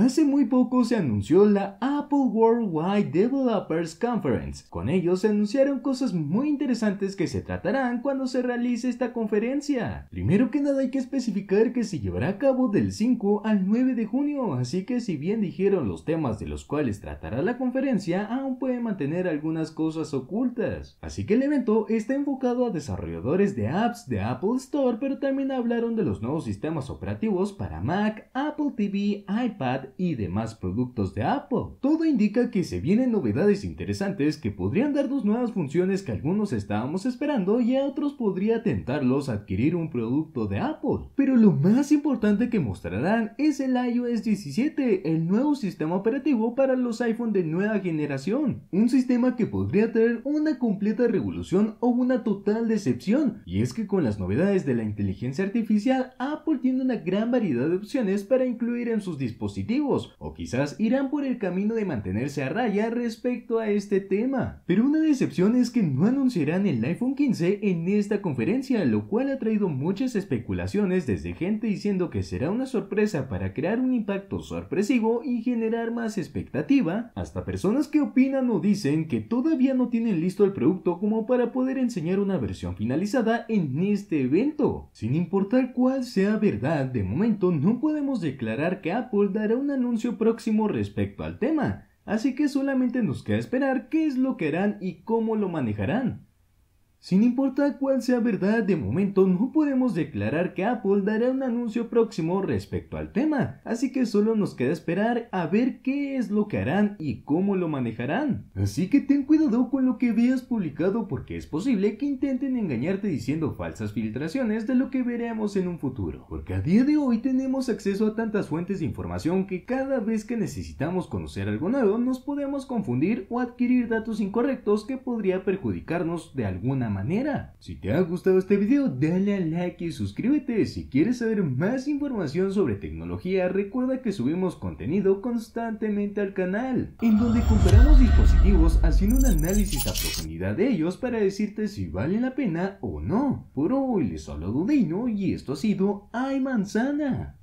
Hace muy poco se anunció la Apple Worldwide Developers Conference. Con ello se anunciaron cosas muy interesantes que se tratarán cuando se realice esta conferencia. Primero que nada hay que especificar que se llevará a cabo del 5 al 9 de junio, así que si bien dijeron los temas de los cuales tratará la conferencia, aún puede mantener algunas cosas ocultas. Así que el evento está enfocado a desarrolladores de apps de Apple Store, pero también hablaron de los nuevos sistemas operativos para Mac, Apple TV, iPad, y demás productos de Apple. Todo indica que se vienen novedades interesantes que podrían darnos nuevas funciones que algunos estábamos esperando y a otros podría tentarlos adquirir un producto de Apple. Pero lo más importante que mostrarán es el iOS 17, el nuevo sistema operativo para los iPhone de nueva generación. Un sistema que podría tener una completa revolución o una total decepción. Y es que con las novedades de la inteligencia artificial, Apple tiene una gran variedad de opciones para incluir en sus dispositivos o quizás irán por el camino de mantenerse a raya respecto a este tema. Pero una decepción es que no anunciarán el iPhone 15 en esta conferencia, lo cual ha traído muchas especulaciones desde gente diciendo que será una sorpresa para crear un impacto sorpresivo y generar más expectativa, hasta personas que opinan o dicen que todavía no tienen listo el producto como para poder enseñar una versión finalizada en este evento. Sin importar cuál sea verdad, de momento no podemos declarar que Apple dará un anuncio próximo respecto al tema, así que solamente nos queda esperar qué es lo que harán y cómo lo manejarán. Sin importar cuál sea verdad, de momento no podemos declarar que Apple dará un anuncio próximo respecto al tema, así que solo nos queda esperar a ver qué es lo que harán y cómo lo manejarán. Así que ten cuidado con lo que veas publicado porque es posible que intenten engañarte diciendo falsas filtraciones de lo que veremos en un futuro, porque a día de hoy tenemos acceso a tantas fuentes de información que cada vez que necesitamos conocer algo nuevo nos podemos confundir o adquirir datos incorrectos que podría perjudicarnos de alguna manera. Si te ha gustado este video, dale a like y suscríbete. Si quieres saber más información sobre tecnología, recuerda que subimos contenido constantemente al canal, en donde comparamos dispositivos haciendo un análisis a profundidad de ellos para decirte si vale la pena o no. Por hoy les hablo Dudino y esto ha sido Ay Manzana.